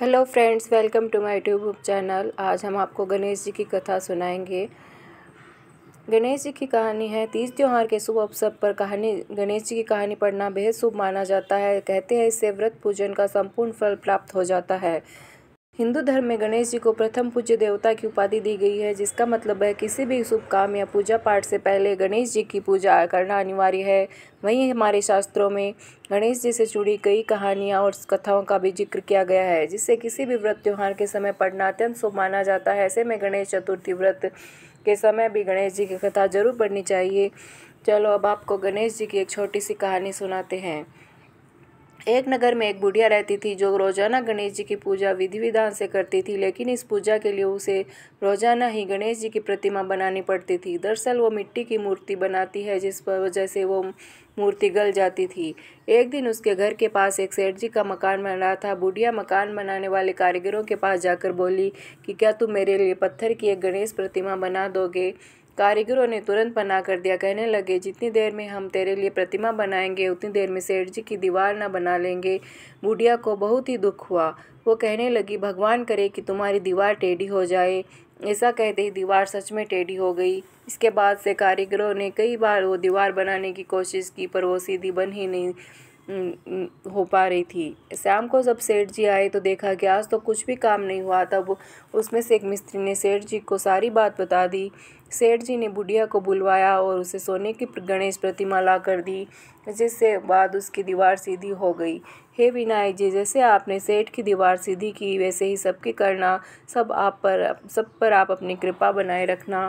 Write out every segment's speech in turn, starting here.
hello friends welcome to my YouTube channel आज हम आपको गणेश जी की कथा सुनाएंगे गणेश जी की कहानी है तीज त्यौहार के शुभ अवसर पर कहानी गणेश जी की कहानी पढ़ना बेहद शुभ माना जाता है कहते हैं इससे व्रत पूजन का संपूर्ण फल प्राप्त हो जाता है हिंदू धर्म में गणेश जी को प्रथम पूज्य देवता की उपाधि दी गई है जिसका मतलब है किसी भी शुभ काम या पूजा पाठ से पहले गणेश जी की पूजा करना अनिवार्य है वहीं हमारे शास्त्रों में गणेश जी से जुड़ी कई कहानियाँ और कथाओं का भी जिक्र किया गया है जिससे किसी भी व्रत त्यौहार के समय पढ़ना अत्यंत शुभ माना जाता है ऐसे में गणेश चतुर्थी व्रत के समय भी गणेश जी की कथा जरूर पढ़नी चाहिए चलो अब आपको गणेश जी की एक छोटी सी कहानी सुनाते हैं एक नगर में एक बुढ़िया रहती थी जो रोजाना गणेश जी की पूजा विधि विधान से करती थी लेकिन इस पूजा के लिए उसे रोजाना ही गणेश जी की प्रतिमा बनानी पड़ती थी दरअसल वो मिट्टी की मूर्ति बनाती है जिस पर वजह से वो मूर्ति गल जाती थी एक दिन उसके घर के पास एक सेठ जी का मकान बन रहा था बुढ़िया मकान बनाने वाले कारीगरों के पास जाकर बोली कि क्या तुम मेरे लिए पत्थर की एक गणेश प्रतिमा बना दोगे कारीगरों ने तुरंत बना कर दिया कहने लगे जितनी देर में हम तेरे लिए प्रतिमा बनाएंगे उतनी देर में सेठ जी की दीवार ना बना लेंगे बुढ़िया को बहुत ही दुख हुआ वो कहने लगी भगवान करे कि तुम्हारी दीवार टेढ़ी हो जाए ऐसा कहते ही दीवार सच में टेढ़ी हो गई इसके बाद से कारीगरों ने कई बार वो दीवार बनाने की कोशिश की पर वो सीधी बन ही नहीं हम्म, हो पा रही थी शाम को जब सेठ जी आए तो देखा कि आज तो कुछ भी काम नहीं हुआ तब उसमें से एक मिस्त्री ने सेठ जी को सारी बात बता दी सेठ जी ने बुढ़िया को बुलवाया और उसे सोने की गणेश प्रतिमा ला कर दी जिससे बाद उसकी दीवार सीधी हो गई हे विनायक जी जैसे आपने सेठ की दीवार सीधी की वैसे ही सबके करना सब आप पर सब पर आप अपनी कृपा बनाए रखना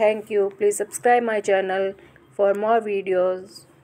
thank you please subscribe my channel for more videos